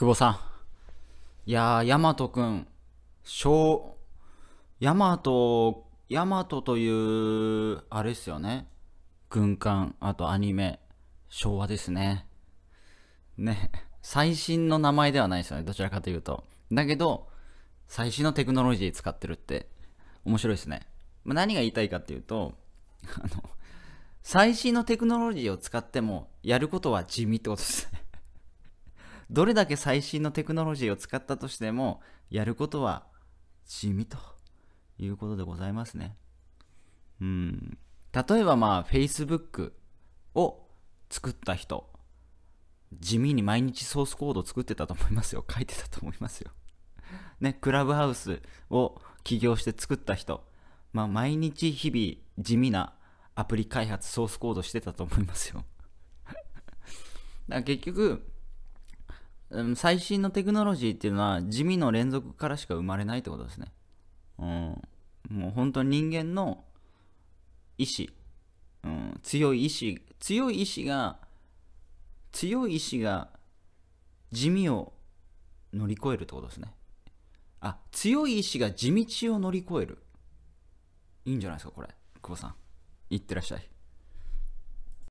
久保さん。いやー、ヤマトくん、小、ヤマト、ヤマトという、あれですよね。軍艦、あとアニメ、昭和ですね。ね、最新の名前ではないですよね。どちらかというと。だけど、最新のテクノロジー使ってるって、面白いですね。ま何が言いたいかっていうと、あの、最新のテクノロジーを使っても、やることは地味ってことですね。どれだけ最新のテクノロジーを使ったとしても、やることは地味ということでございますね。うん。例えばまあ、Facebook を作った人、地味に毎日ソースコードを作ってたと思いますよ。書いてたと思いますよ。ね、クラブハウスを起業して作った人、まあ、毎日日々地味なアプリ開発ソースコードしてたと思いますよ だから結局うん、最新のテクノロジーっていうのは地味の連続からしか生まれないってことですね。うん、もう本当に人間の意志、うん、強い意志、強い意志が、強い意志が地味を乗り越えるってことですね。あ、強い意志が地道を乗り越える。いいんじゃないですか、これ。久保さん。いってらっしゃい。